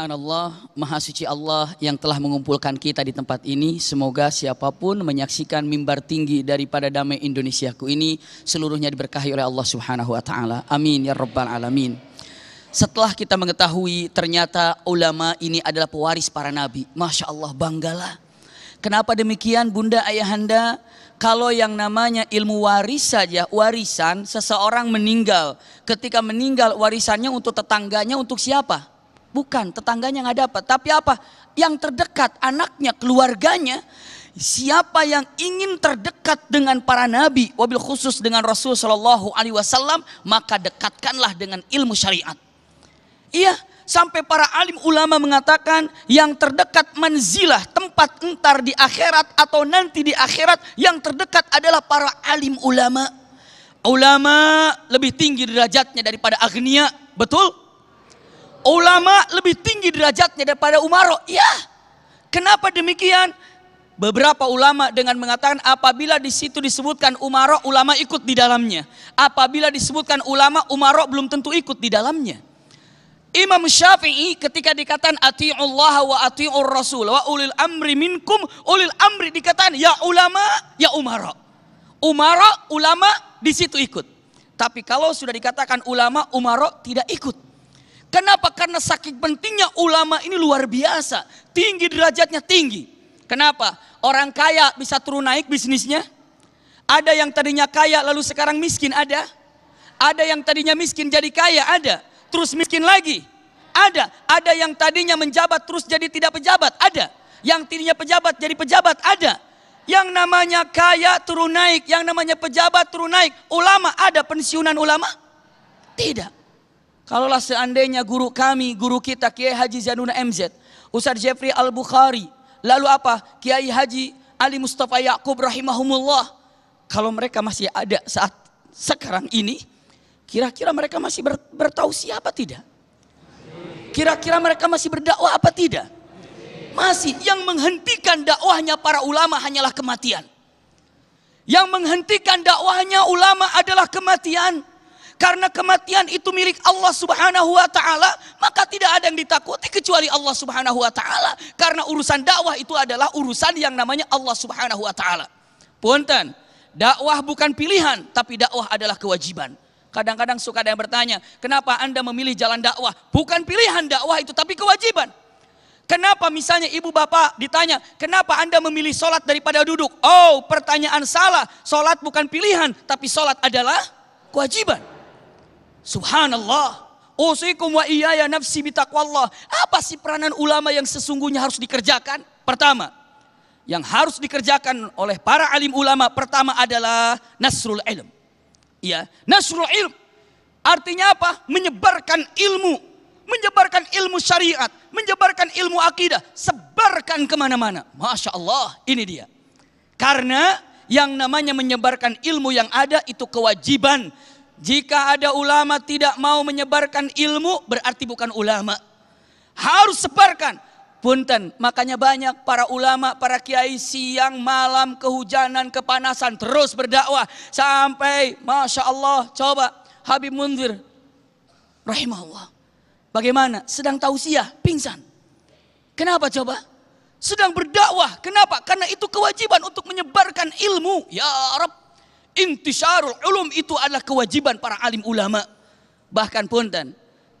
Subhanallah, Maha Suci Allah yang telah mengumpulkan kita di tempat ini. Semoga siapapun menyaksikan mimbar tinggi daripada damai Indonesiaku ini seluruhnya diberkahi oleh Allah Subhanahu wa taala. Amin ya rabbal alamin. Setelah kita mengetahui ternyata ulama ini adalah pewaris para nabi. Masya Allah banggalah. Kenapa demikian bunda ayahanda? Kalau yang namanya ilmu waris saja, warisan seseorang meninggal. Ketika meninggal warisannya untuk tetangganya untuk siapa? Bukan tetangganya nggak dapat, tapi apa? Yang terdekat anaknya, keluarganya. Siapa yang ingin terdekat dengan para nabi, wabil khusus dengan Rasul Shallallahu Alaihi Wasallam, maka dekatkanlah dengan ilmu syariat. Iya, sampai para alim ulama mengatakan yang terdekat manzilah tempat entar di akhirat atau nanti di akhirat yang terdekat adalah para alim ulama. Ulama lebih tinggi derajatnya daripada agnia, betul? Ulama lebih tinggi derajatnya daripada umaro. Ya, kenapa demikian? Beberapa ulama dengan mengatakan apabila di situ disebutkan umaro, ulama ikut di dalamnya. Apabila disebutkan ulama, umaro belum tentu ikut di dalamnya. Imam Syafi'i ketika dikatakan Allah wa ati'ur rasul wa ulil amri minkum ulil amri dikatakan ya ulama ya umara. Umara ulama di situ ikut. Tapi kalau sudah dikatakan ulama umara tidak ikut. Kenapa? Karena sakit pentingnya ulama ini luar biasa. Tinggi derajatnya tinggi. Kenapa? Orang kaya bisa turun naik bisnisnya. Ada yang tadinya kaya lalu sekarang miskin ada. Ada yang tadinya miskin jadi kaya ada. Terus miskin lagi ada. Ada yang tadinya menjabat terus jadi tidak pejabat ada. Yang tadinya pejabat jadi pejabat ada. Yang namanya kaya turun naik, yang namanya pejabat turun naik. Ulama ada pensiunan ulama? Tidak. Kalaulah seandainya guru kami, guru kita Kiai Haji Zanuna MZ, Ustaz Jeffrey Al-Bukhari, lalu apa? Kiai Haji Ali Mustafa Yakub rahimahumullah. Kalau mereka masih ada saat sekarang ini, kira-kira mereka masih ber, bertausiah apa tidak? Kira-kira mereka masih berdakwah apa tidak? Masih. Yang menghentikan dakwahnya para ulama hanyalah kematian. Yang menghentikan dakwahnya ulama adalah kematian. Karena kematian itu milik Allah Subhanahu wa taala, maka tidak ada yang ditakuti kecuali Allah Subhanahu wa taala. Karena urusan dakwah itu adalah urusan yang namanya Allah Subhanahu wa taala. Punten, dakwah bukan pilihan, tapi dakwah adalah kewajiban. Kadang-kadang suka ada yang bertanya, "Kenapa Anda memilih jalan dakwah?" Bukan pilihan dakwah itu, tapi kewajiban. Kenapa misalnya ibu bapak ditanya, kenapa anda memilih sholat daripada duduk? Oh pertanyaan salah, sholat bukan pilihan, tapi sholat adalah kewajiban. Subhanallah. Usikum wa iyaya nafsi bitaqwallah. Apa sih peranan ulama yang sesungguhnya harus dikerjakan? Pertama, yang harus dikerjakan oleh para alim ulama pertama adalah nasrul ilm. Ya, nasrul ilm artinya apa? Menyebarkan ilmu, menyebarkan ilmu syariat, menyebarkan ilmu akidah, sebarkan kemana-mana. Masya Allah, ini dia. Karena yang namanya menyebarkan ilmu yang ada itu kewajiban jika ada ulama tidak mau menyebarkan ilmu berarti bukan ulama. Harus sebarkan. Punten, makanya banyak para ulama, para kiai siang, malam, kehujanan, kepanasan terus berdakwah sampai Masya Allah coba Habib Munzir rahimahullah. Bagaimana? Sedang tausiah, pingsan. Kenapa coba? Sedang berdakwah. Kenapa? Karena itu kewajiban untuk menyebarkan ilmu. Ya Arab intisarul ulum itu adalah kewajiban para alim ulama. Bahkan pun dan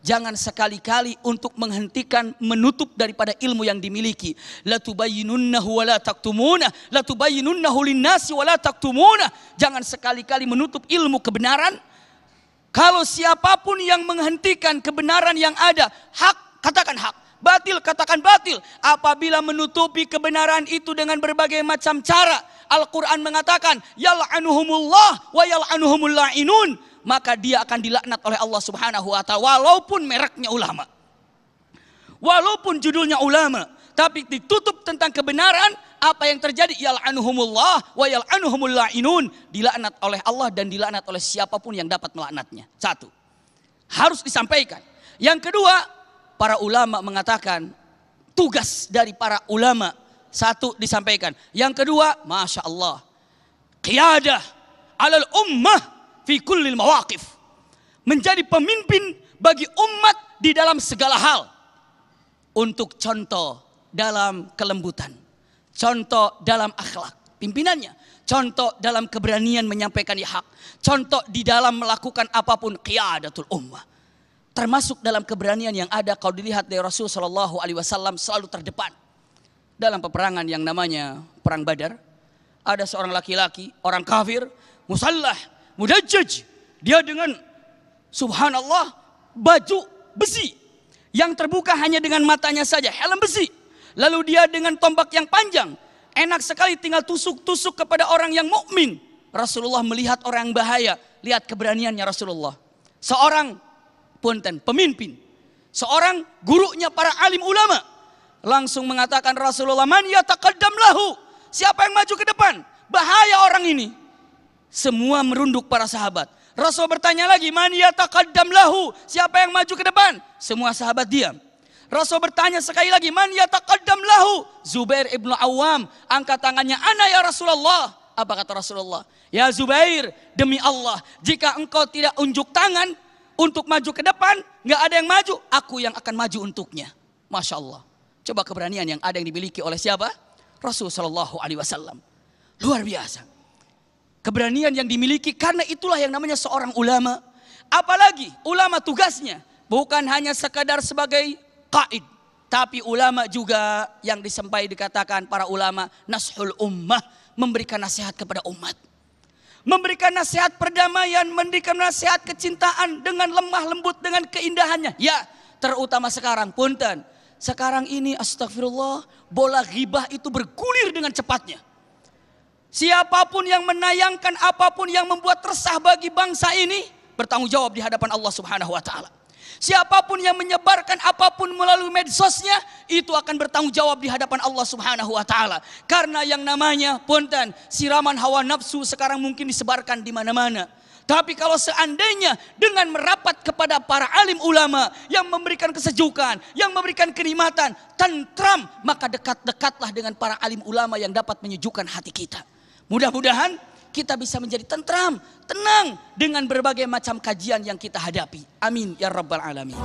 jangan sekali-kali untuk menghentikan menutup daripada ilmu yang dimiliki. La tubayyinunnahu wa la taktumuna, la tubayyinunnahu linnasi wa la taktumuna. Jangan sekali-kali menutup ilmu kebenaran. Kalau siapapun yang menghentikan kebenaran yang ada, hak, katakan hak. Batil, katakan batil. Apabila menutupi kebenaran itu dengan berbagai macam cara. Al-Quran mengatakan, Yal'anuhumullah wa yal'anuhumul la'inun. Maka dia akan dilaknat oleh Allah subhanahu wa ta'ala. Walaupun mereknya ulama. Walaupun judulnya ulama. Tapi ditutup tentang kebenaran, apa yang terjadi? Yal'anuhumullah wa yal'anuhumul la'inun. Dilaknat oleh Allah dan dilaknat oleh siapapun yang dapat melaknatnya. Satu. Harus disampaikan. Yang kedua, para ulama mengatakan tugas dari para ulama satu disampaikan. Yang kedua, masya Allah, qiyadah alal ummah fi kullil mawaqif. Menjadi pemimpin bagi umat di dalam segala hal. Untuk contoh dalam kelembutan. Contoh dalam akhlak pimpinannya. Contoh dalam keberanian menyampaikan hak. Contoh di dalam melakukan apapun qiyadatul ummah termasuk dalam keberanian yang ada kalau dilihat dari Rasul Shallallahu Alaihi Wasallam selalu terdepan dalam peperangan yang namanya perang Badar. Ada seorang laki-laki, orang kafir, musallah, mudajjaj. Dia dengan subhanallah baju besi yang terbuka hanya dengan matanya saja, helm besi. Lalu dia dengan tombak yang panjang, enak sekali tinggal tusuk-tusuk kepada orang yang mukmin. Rasulullah melihat orang bahaya, lihat keberaniannya Rasulullah. Seorang punten pemimpin, seorang gurunya para alim ulama langsung mengatakan Rasulullah man yataqaddam lahu. Siapa yang maju ke depan? Bahaya orang ini. Semua merunduk para sahabat. Rasul bertanya lagi, man yataqaddam lahu? Siapa yang maju ke depan? Semua sahabat diam. Rasul bertanya sekali lagi, man yataqaddam lahu? Zubair ibnu Awam angkat tangannya, ana ya Rasulullah. Apa kata Rasulullah? Ya Zubair, demi Allah, jika engkau tidak unjuk tangan, untuk maju ke depan, nggak ada yang maju, aku yang akan maju untuknya. Masya Allah. Coba keberanian yang ada yang dimiliki oleh siapa? Rasul Shallallahu Alaihi Wasallam. Luar biasa. Keberanian yang dimiliki karena itulah yang namanya seorang ulama. Apalagi ulama tugasnya bukan hanya sekadar sebagai kaid, tapi ulama juga yang disampaikan dikatakan para ulama nashul ummah memberikan nasihat kepada umat memberikan nasihat perdamaian, memberikan nasihat kecintaan dengan lemah lembut, dengan keindahannya. Ya, terutama sekarang, punten. Sekarang ini astagfirullah, bola ghibah itu bergulir dengan cepatnya. Siapapun yang menayangkan apapun yang membuat resah bagi bangsa ini bertanggung jawab di hadapan Allah Subhanahu wa taala. Siapapun yang menyebarkan apapun melalui medsosnya, itu akan bertanggung jawab di hadapan Allah Subhanahu wa taala. Karena yang namanya ponten, siraman hawa nafsu sekarang mungkin disebarkan di mana-mana. Tapi kalau seandainya dengan merapat kepada para alim ulama yang memberikan kesejukan, yang memberikan kenikmatan, tentram, maka dekat-dekatlah dengan para alim ulama yang dapat menyejukkan hati kita. Mudah-mudahan kita bisa menjadi tentram, tenang dengan berbagai macam kajian yang kita hadapi. Amin ya rabbal alamin.